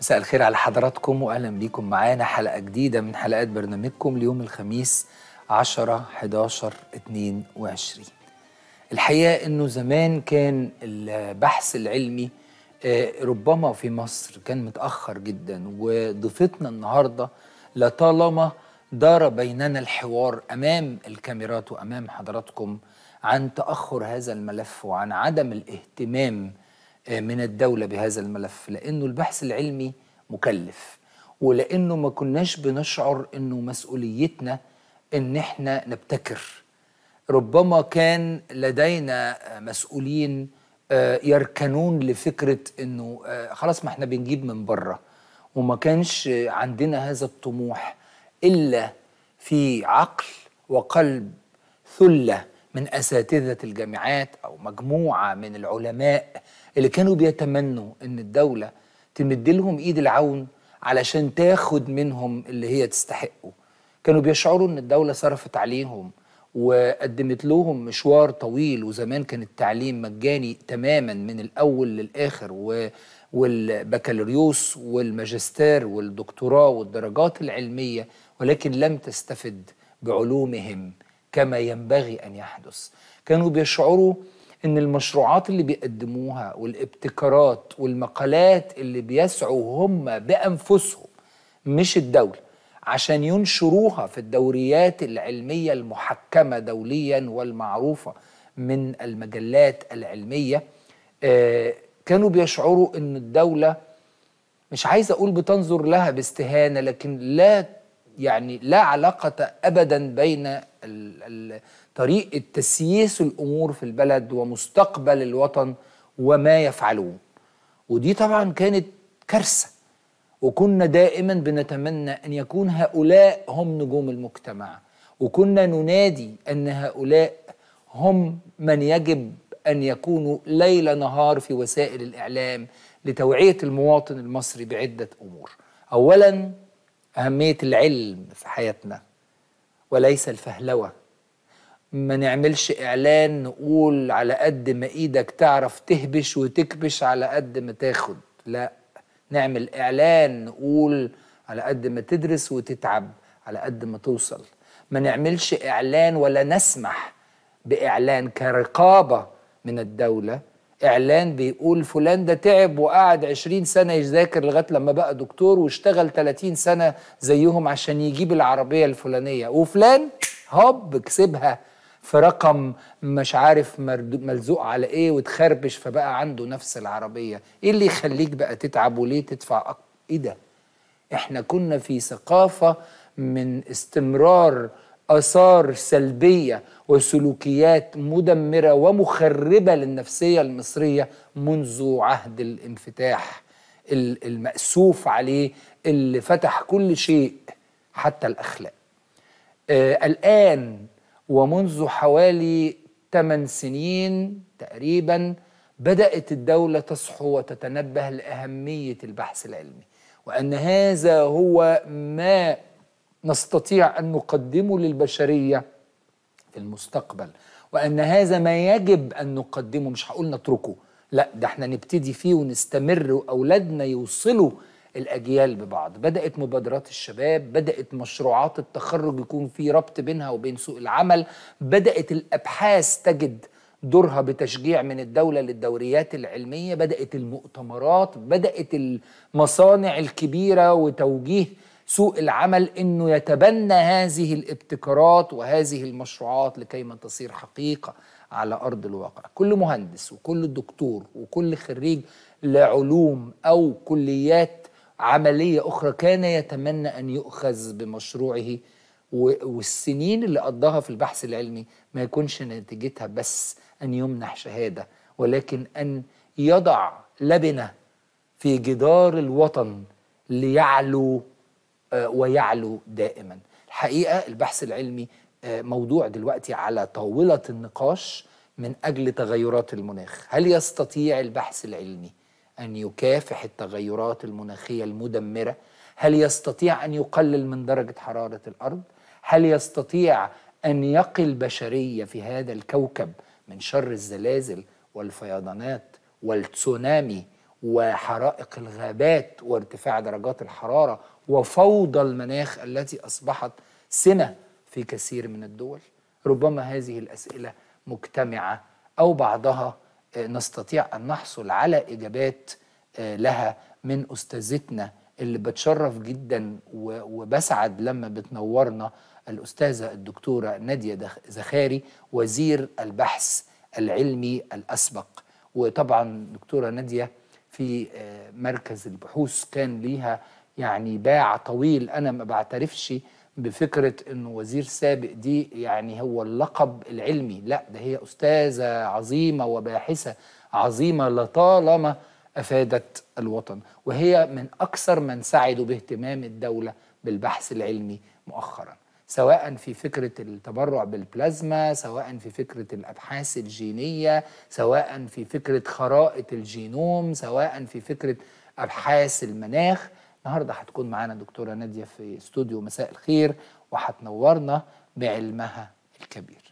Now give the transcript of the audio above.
مساء الخير على حضراتكم واهلا بيكم معانا حلقه جديده من حلقات برنامجكم ليوم الخميس 10 11 22 الحقيقه انه زمان كان البحث العلمي آه، ربما في مصر كان متاخر جدا وضيفتنا النهارده لطالما دار بيننا الحوار امام الكاميرات وامام حضراتكم عن تاخر هذا الملف وعن عدم الاهتمام من الدولة بهذا الملف لأنه البحث العلمي مكلف ولأنه ما كناش بنشعر أنه مسؤوليتنا أن احنا نبتكر ربما كان لدينا مسؤولين آه، يركنون لفكرة أنه آه، خلاص ما احنا بنجيب من بره وما كانش عندنا هذا الطموح إلا في عقل وقلب ثله من اساتذه الجامعات او مجموعه من العلماء اللي كانوا بيتمنوا ان الدوله تمد لهم ايد العون علشان تاخد منهم اللي هي تستحقه كانوا بيشعروا ان الدوله صرفت عليهم وقدمت لهم مشوار طويل وزمان كان التعليم مجاني تماما من الاول للاخر و والبكالوريوس والماجستير والدكتوراه والدرجات العلميه ولكن لم تستفد بعلومهم كما ينبغي ان يحدث كانوا بيشعروا ان المشروعات اللي بيقدموها والابتكارات والمقالات اللي بيسعوا هم بانفسهم مش الدوله عشان ينشروها في الدوريات العلميه المحكمه دوليا والمعروفه من المجلات العلميه آه، كانوا بيشعروا ان الدوله مش عايز اقول بتنظر لها باستهانه لكن لا يعني لا علاقه ابدا بين طريقة تسييس الأمور في البلد ومستقبل الوطن وما يفعلون ودي طبعا كانت كارثة وكنا دائما بنتمنى أن يكون هؤلاء هم نجوم المجتمع وكنا ننادي أن هؤلاء هم من يجب أن يكونوا ليل نهار في وسائل الإعلام لتوعية المواطن المصري بعدة أمور أولا أهمية العلم في حياتنا وليس الفهلوه ما نعملش اعلان نقول على قد ما ايدك تعرف تهبش وتكبش على قد ما تاخد لا نعمل اعلان نقول على قد ما تدرس وتتعب على قد ما توصل ما نعملش اعلان ولا نسمح باعلان كرقابه من الدوله اعلان بيقول فلان ده تعب وقعد 20 سنه يذاكر لغايه لما بقى دكتور واشتغل 30 سنه زيهم عشان يجيب العربيه الفلانيه وفلان هوب كسبها في رقم مش عارف ملزوق على ايه وتخربش فبقى عنده نفس العربيه ايه اللي يخليك بقى تتعب وليه تدفع أك... ايه ده احنا كنا في ثقافه من استمرار آثار سلبية وسلوكيات مدمرة ومخربة للنفسية المصرية منذ عهد الانفتاح المأسوف عليه اللي فتح كل شيء حتى الأخلاق آه الآن ومنذ حوالي 8 سنين تقريبا بدأت الدولة تصحو وتتنبه لأهمية البحث العلمي وأن هذا هو ما نستطيع ان نقدمه للبشريه في المستقبل وان هذا ما يجب ان نقدمه مش هقول نتركه لا ده احنا نبتدي فيه ونستمر واولادنا يوصلوا الاجيال ببعض بدات مبادرات الشباب بدات مشروعات التخرج يكون في ربط بينها وبين سوق العمل بدات الابحاث تجد دورها بتشجيع من الدولة للدوريات العلمية بدأت المؤتمرات بدأت المصانع الكبيرة وتوجيه سوق العمل انه يتبنى هذه الابتكارات وهذه المشروعات لكيما تصير حقيقه على ارض الواقع كل مهندس وكل دكتور وكل خريج لعلوم او كليات عمليه اخرى كان يتمنى ان يؤخذ بمشروعه والسنين اللي قضاها في البحث العلمي ما يكونش نتيجتها بس ان يمنح شهاده ولكن ان يضع لبنه في جدار الوطن ليعلو آه، ويعلو دائما الحقيقه البحث العلمي آه، موضوع دلوقتي على طاوله النقاش من اجل تغيرات المناخ هل يستطيع البحث العلمي ان يكافح التغيرات المناخيه المدمره هل يستطيع ان يقلل من درجه حراره الارض هل يستطيع ان يقي البشريه في هذا الكوكب من شر الزلازل والفيضانات والتسونامي وحرائق الغابات وارتفاع درجات الحراره وفوضى المناخ التي اصبحت سنه في كثير من الدول ربما هذه الاسئله مجتمعه او بعضها آه، نستطيع ان نحصل على اجابات آه، لها من استاذتنا اللي بتشرف جدا وبسعد لما بتنورنا الاستاذه الدكتوره ناديه زخاري وزير البحث العلمي الاسبق وطبعا دكتوره ناديه في آه، مركز البحوث كان ليها يعني باع طويل انا ما بعترفش بفكره انه وزير سابق دي يعني هو اللقب العلمي لا ده هي استاذه عظيمه وباحثه عظيمه لطالما افادت الوطن وهي من اكثر من سعدوا باهتمام الدوله بالبحث العلمي مؤخرا سواء في فكرة التبرع بالبلازما سواء في فكرة الأبحاث الجينية سواء في فكرة خرائط الجينوم سواء في فكرة أبحاث المناخ النهاردة هتكون معانا دكتورة نادية في استوديو مساء الخير وهتنورنا بعلمها الكبير